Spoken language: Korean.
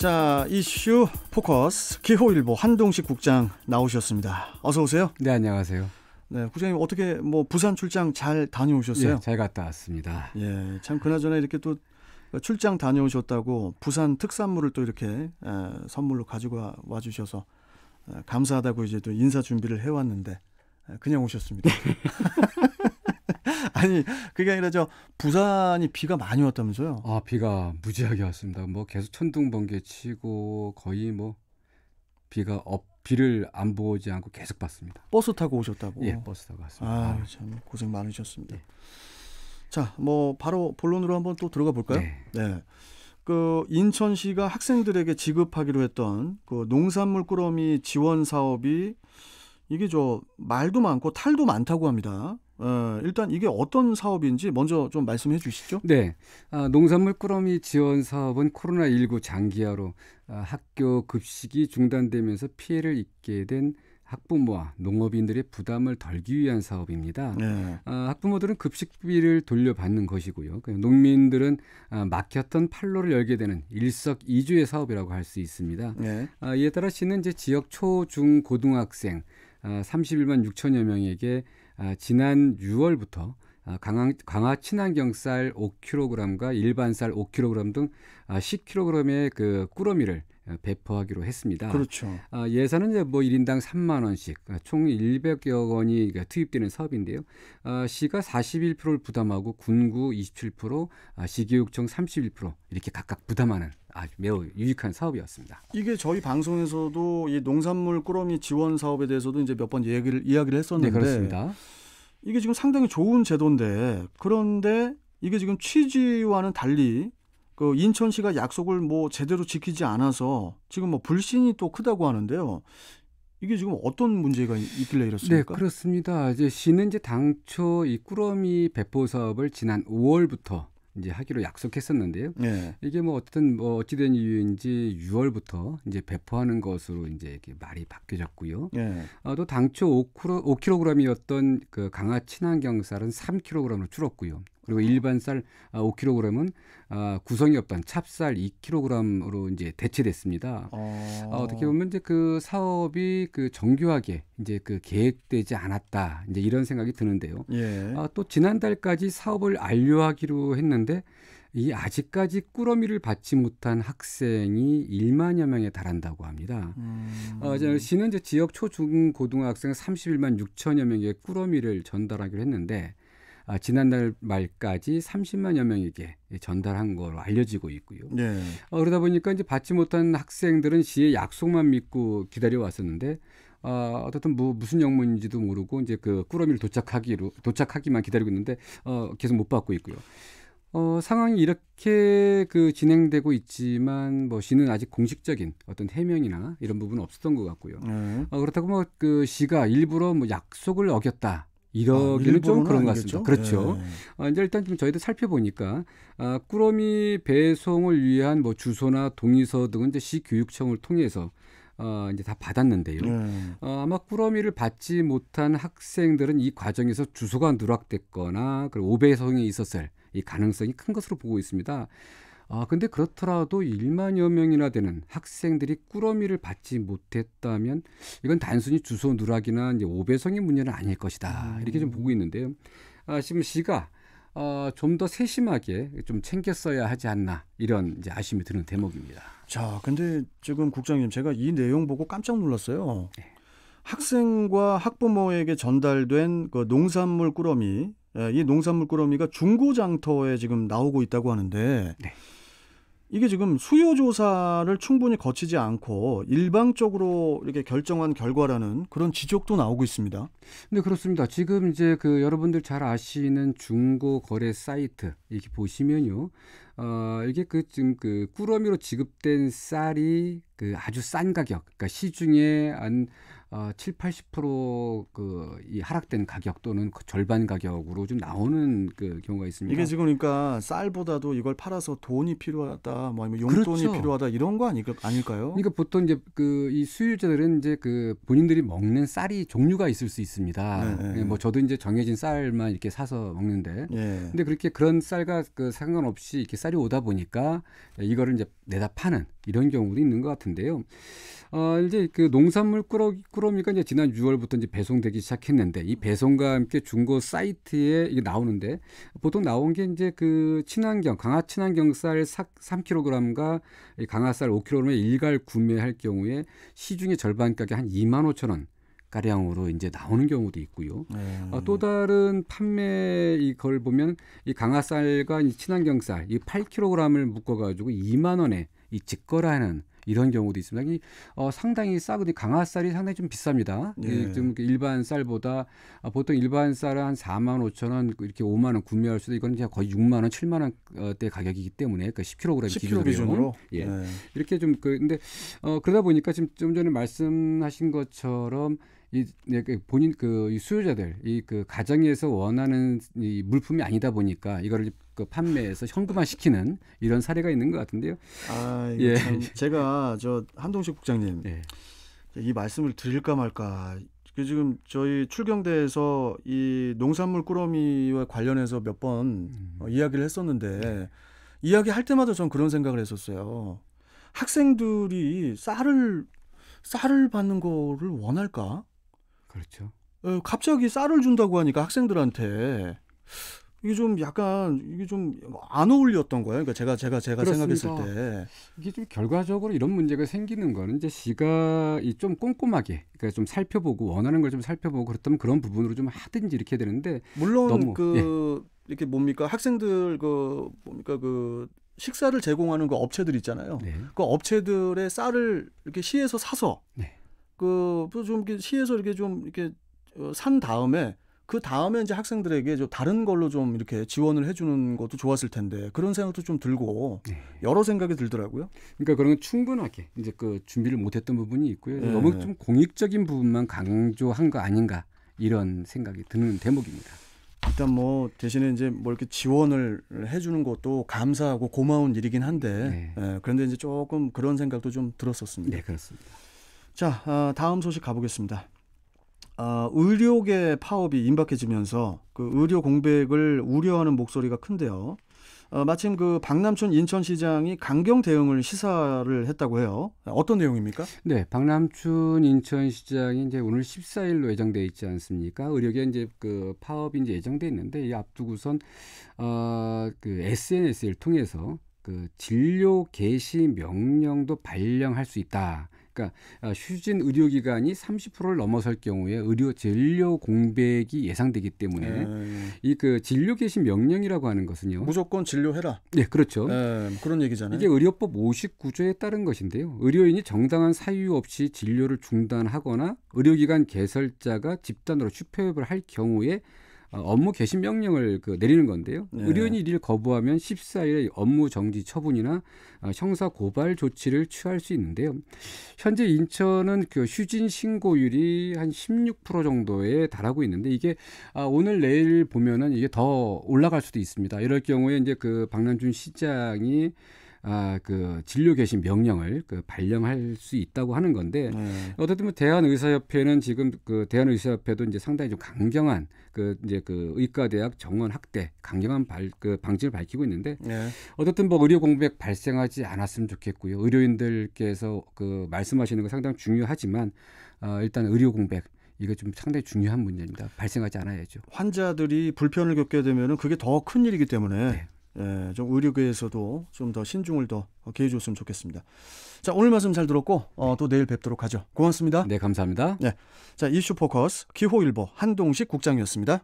자 이슈 포커스 기호일보 한동식 국장 나오셨습니다. 어서 오세요. 네 안녕하세요. 네 국장님 어떻게 뭐 부산 출장 잘 다녀오셨어요? 예, 잘 갔다 왔습니다. 예참 그나저나 이렇게 또 출장 다녀오셨다고 부산 특산물을 또 이렇게 에, 선물로 가지고 와 주셔서 감사하다고 이제 또 인사 준비를 해왔는데 그냥 오셨습니다. 아니 그게 아니라 저 부산이 비가 많이 왔다면서요? 아 비가 무지하게 왔습니다. 뭐 계속 천둥 번개 치고 거의 뭐 비가 업 비를 안 보지 않고 계속 봤습니다. 버스 타고 오셨다고? 예, 버스 타고 왔습니다. 아, 참 고생 많으셨습니다. 네. 자, 뭐 바로 본론으로 한번 또 들어가 볼까요? 네. 네. 그 인천시가 학생들에게 지급하기로 했던 그 농산물 꾸러미 지원 사업이 이게 저 말도 많고 탈도 많다고 합니다. 어, 일단 이게 어떤 사업인지 먼저 좀 말씀해 주시죠. 네. 아, 농산물 꾸러미 지원 사업은 코로나19 장기화로 아, 학교 급식이 중단되면서 피해를 입게 된 학부모와 농업인들의 부담을 덜기 위한 사업입니다. 네. 아, 학부모들은 급식비를 돌려받는 것이고요. 그 농민들은 아, 막혔던 판로를 열게 되는 일석이조의 사업이라고 할 수 있습니다. 네. 아, 이에 따라 시는 이제 지역 초중고등학생 아, 31만 6천여 명에게 아, 지난 6월부터 아, 강화, 강화 친환경 쌀 5kg과 일반 쌀 5kg 등 10kg의 아, 그 꾸러미를 어, 배포하기로 했습니다. 그렇죠. 아, 예산은 이제 뭐 1인당 3만 원씩 아, 총 100여 원이 그러니까 투입되는 사업인데요. 아, 시가 41%를 부담하고 군구 27%, 시교육청 31% 이렇게 각각 부담하는 아주 매우 유익한 사업이었습니다. 이게 저희 방송에서도 이 농산물 꾸러미 지원 사업에 대해서도 이제 몇번 얘기를 이야기를 했었는데 네, 그렇습니다. 이게 지금 상당히 좋은 제도인데 그런데 이게 지금 취지와는 달리 그 인천시가 약속을 뭐 제대로 지키지 않아서 지금 뭐 불신이 또 크다고 하는데요. 이게 지금 어떤 문제가 있길래 이렇습니까? 네, 그렇습니다. 이제 시는 이제 당초 이 꾸러미 배포 사업을 지난 5월부터 이제 하기로 약속했었는데요. 네. 이게 뭐어떤뭐 뭐 어찌된 이유인지 6월부터 이제 배포하는 것으로 이제 이게 말이 바뀌어졌고요. 네. 어, 또 당초 5kg, 5kg이었던 그 강화 친환경 쌀은 3kg으로 줄었고요. 그리고 일반 쌀 5kg은 아, 아, 구성이 없던 찹쌀 2kg으로 이제 대체됐습니다. 어... 아, 어떻게 보면 이제 그 사업이 그 정교하게 이제 그 계획되지 않았다 이제 이런 생각이 드는데요. 예. 아, 또 지난달까지 사업을 완료하기로 했는데 이 아직까지 꾸러미를 받지 못한 학생이 1만여 명에 달한다고 합니다. 음. 어, 시는 이제 지역 초중고등학생 31만 6천여 명의 꾸러미를 전달하기로 했는데 아, 지난달 말까지 30만여 명에게 전달한 걸로 알려지고 있고요. 네. 어, 그러다 보니까 이제 받지 못한 학생들은 시의 약속만 믿고 기다려 왔었는데 어, 어떻든 뭐, 무슨 영문인지도 모르고 이제 그 꾸러미를 도착하기로 도착하기만 기다리고 있는데 어, 계속 못 받고 있고요. 어, 상황이 이렇게 그 진행되고 있지만 뭐 시는 아직 공식적인 어떤 해명이나 이런 부분은 없었던 것 같고요. 네. 어, 그렇다고 뭐 그 시가 일부러 뭐 약속을 어겼다 이러기는 아, 좀 그런 것 같습니다. 그렇죠. 네. 아, 이제 일단 좀 저희도 살펴보니까 아, 꾸러미 배송을 위한 뭐 주소나 동의서 등은 이제 시교육청을 통해서 어, 이제 다 받았는데요. 네. 어, 아마 꾸러미를 받지 못한 학생들은 이 과정에서 주소가 누락됐거나 그리고 오배송이 있었을 이 가능성이 큰 것으로 보고 있습니다. 아, 근데 그렇더라도 1만여 명이나 되는 학생들이 꾸러미를 받지 못했다면 이건 단순히 주소 누락이나 이제 오배성의 문제는 아닐 것이다. 음. 이렇게 좀 보고 있는데요. 아, 지금 시가 어, 좀더 세심하게 좀 챙겼어야 하지 않나 이런 이제 아쉬움이 드는 대목입니다. 자, 근데 지금 국장님 제가 이 내용 보고 깜짝 놀랐어요. 네. 학생과 학부모에게 전달된 그 농산물 꾸러미, 예, 이 농산물 꾸러미가 중고장터에 지금 나오고 있다고 하는데 네. 이게 지금 수요 조사를 충분히 거치지 않고 일방적으로 이렇게 결정한 결과라는 그런 지적도 나오고 있습니다. 네, 그렇습니다. 지금 이제 그 여러분들 잘 아시는 중고 거래 사이트 이렇게 보시면요. 어, 이게 그 지금 그 꾸러미로 지급된 쌀이 그 아주 싼 가격, 그러니까 시중에 한 어, 7, 80%그이 하락된 가격 또는 그 절반 가격으로 좀 나오는 그 경우가 있습니다. 이게 지금 그러니까 쌀보다도 이걸 팔아서 돈이 필요하다, 뭐 아니면 용돈이 그렇죠. 필요하다 이런 거 아닐까, 요 그러니까 보통 이제 그 이 수요자들은 이제 그 본인들이 먹는 쌀이 종류가 있을 수 있습니다. 네, 네. 예, 뭐 저도 이제 정해진 쌀만 이렇게 사서 먹는데, 네. 근데 그렇게 그런 쌀과 그 상관없이 이렇게 쌀이 오다 보니까 이거를 이제 내다 파는 이런 경우도 있는 것 같은데요. 어, 이제 그 농산물 꾸러, 꾸러미가 이제 지난 6월부터 이제 배송되기 시작했는데 이 배송과 함께 중고 사이트에 이게 나오는데 보통 나온 게 이제 그 친환경 강화 친환경 쌀 3kg과 강화 쌀 5kg의 일괄 구매할 경우에 시중의 절반 가격 한 2만 5천 원. 가량으로 이제 나오는 경우도 있고요. 네. 어, 또 네. 다른 판매 이걸 보면 이 강화쌀과 이 친환경 쌀 이 8kg을 묶어가지고 2만 원에 이직거라는 이런 경우도 있습니다. 이 어, 상당히 싸거든요. 강화쌀이 상당히 좀 비쌉니다. 예. 좀 네. 일반 쌀보다 아, 보통 일반 쌀은 한 4만 5천 원 이렇게 5만 원 구매할 수도 이건 그냥 거의 6만 원, 7만 원대 어, 가격이기 때문에 그 10kg, 10kg 기준으로 예. 예. 이렇게 좀 그, 근데 어, 그러다 보니까 지금 좀 전에 말씀하신 것처럼 이 네, 그 본인 그 수요자들 이 그 가정에서 원하는 이 물품이 아니다 보니까 이거를 그 판매해서 현금화 시키는 이런 사례가 있는 것 같은데요. 아, 예. 제가 저 한동식 국장님 예. 이 말씀을 드릴까 말까. 그 지금 저희 출경대에서 이 농산물 꾸러미와 관련해서 몇번 음. 어, 이야기를 했었는데 네. 이야기할 때마다 전 그런 생각을 했었어요. 학생들이 쌀을 쌀을 받는 거를 원할까? 그렇죠. 어, 갑자기 쌀을 준다고 하니까 학생들한테 이게 좀 약간 이게 좀 안 어울렸던 거예요. 그러니까 제가 제가 제가 그렇습니다. 생각했을 때 이게 좀 결과적으로 이런 문제가 생기는 거는 이제 시가 이 좀 꼼꼼하게 그러니까 좀 살펴보고 원하는 걸 좀 살펴보고 그렇다면 그런 부분으로 좀 하든지 이렇게 되는데 물론 너무, 그 예. 이렇게 뭡니까 학생들 그 뭡니까 그 식사를 제공하는 그 업체들 있잖아요. 네. 그 업체들의 쌀을 이렇게 시에서 사서 네. 그좀 시에서 이렇게 좀 이렇게 산 다음에 그 다음에 이제 학생들에게 좀 다른 걸로 좀 이렇게 지원을 해주는 것도 좋았을 텐데 그런 생각도 좀 들고 네. 여러 생각이 들더라고요. 그러니까 그런 건 충분하게 이제 그 준비를 못했던 부분이 있고요. 네. 너무 좀 공익적인 부분만 강조한 거 아닌가 이런 생각이 드는 대목입니다. 일단 뭐 대신에 이제 뭐 이렇게 지원을 해주는 것도 감사하고 고마운 일이긴 한데 네. 예, 그런데 이제 조금 그런 생각도 좀 들었었습니다. 네 그렇습니다. 자 아, 다음 소식 가보겠습니다. 아, 의료계 파업이 임박해지면서 그 의료 공백을 우려하는 목소리가 큰데요. 어, 마침 그 박남춘 인천시장이 강경 대응을 시사를 했다고 해요. 어떤 내용입니까? 네, 박남춘 인천시장이 이제 오늘 14일로 예정돼 있지 않습니까? 의료계 이제 그 파업이 이제 예정돼 있는데 이 앞두고선 어그 SNS를 통해서 그 진료 개시 명령도 발령할 수 있다. 그러니까 아, 휴진 의료기간이 30%를 넘어설 경우에 의료 진료 공백이 예상되기 때문에 네. 이그 진료 개시 명령이라고 하는 것은요. 무조건 진료해라. 네, 그렇죠. 에 네, 그런 얘기잖아요. 이게 의료법 59조에 따른 것인데요. 의료인이 정당한 사유 없이 진료를 중단하거나 의료기관 개설자가 집단으로 휴폐업을 할 경우에 어, 업무 개시 명령을 그 내리는 건데요. 네. 의료인이 이를 거부하면 14일에 업무 정지 처분이나 어, 형사 고발 조치를 취할 수 있는데요. 현재 인천은 그 휴진 신고율이 한 16% 정도에 달하고 있는데 이게 아, 오늘 내일 보면은 이게 더 올라갈 수도 있습니다. 이럴 경우에 이제 그 박남준 시장이 아, 그 진료 개시 명령을 그 발령할 수 있다고 하는 건데 네. 어쨌든 뭐 대한의사협회는 지금 그 대한의사협회도 이제 상당히 좀 강경한 그 이제 그 의과대학 정원 확대 강경한 발, 그 방침을 밝히고 있는데 네. 어쨌든 뭐 의료 공백 발생하지 않았으면 좋겠고요 의료인들께서 그 말씀하시는 거 상당히 중요하지만 어, 일단 의료 공백 이거 좀 상당히 중요한 문제입니다. 발생하지 않아야죠. 환자들이 불편을 겪게 되면 은 그게 더 큰 일이기 때문에 네. 예, 좀 의료계에서도 좀 더 신중을 더개해줬으면 좋겠습니다. 자 오늘 말씀 잘 들었고 어, 또 내일 뵙도록 하죠. 고맙습니다. 네 감사합니다. 네, 자 이슈 포커스 기호일보 한동식 국장이었습니다.